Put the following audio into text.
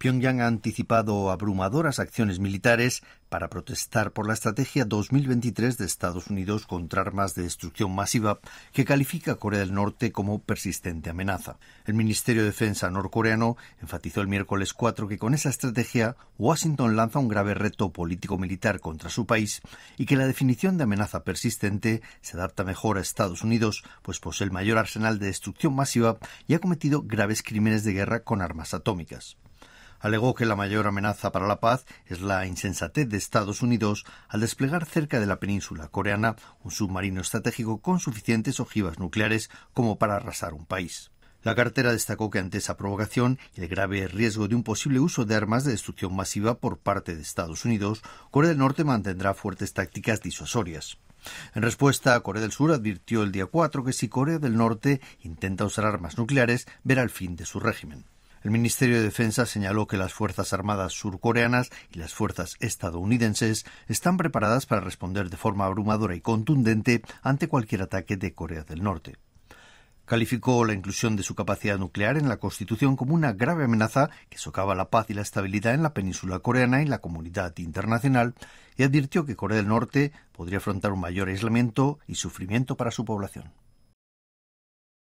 Pyongyang ha anticipado abrumadoras acciones militares para protestar por la estrategia 2023 de Estados Unidos contra armas de destrucción masiva que califica a Corea del Norte como persistente amenaza. El Ministerio de Defensa norcoreano enfatizó el miércoles 4 que con esa estrategia Washington lanza un grave reto político-militar contra su país y que la definición de amenaza persistente se adapta mejor a Estados Unidos, pues posee el mayor arsenal de destrucción masiva y ha cometido graves crímenes de guerra con armas atómicas alegó que la mayor amenaza para la paz es la insensatez de Estados Unidos al desplegar cerca de la península coreana un submarino estratégico con suficientes ojivas nucleares como para arrasar un país. La cartera destacó que ante esa provocación y el grave riesgo de un posible uso de armas de destrucción masiva por parte de Estados Unidos, Corea del Norte mantendrá fuertes tácticas disuasorias. En respuesta, Corea del Sur advirtió el día 4 que si Corea del Norte intenta usar armas nucleares, verá el fin de su régimen. El Ministerio de Defensa señaló que las Fuerzas Armadas surcoreanas y las fuerzas estadounidenses están preparadas para responder de forma abrumadora y contundente ante cualquier ataque de Corea del Norte. Calificó la inclusión de su capacidad nuclear en la Constitución como una grave amenaza que socava la paz y la estabilidad en la península coreana y la comunidad internacional y advirtió que Corea del Norte podría afrontar un mayor aislamiento y sufrimiento para su población.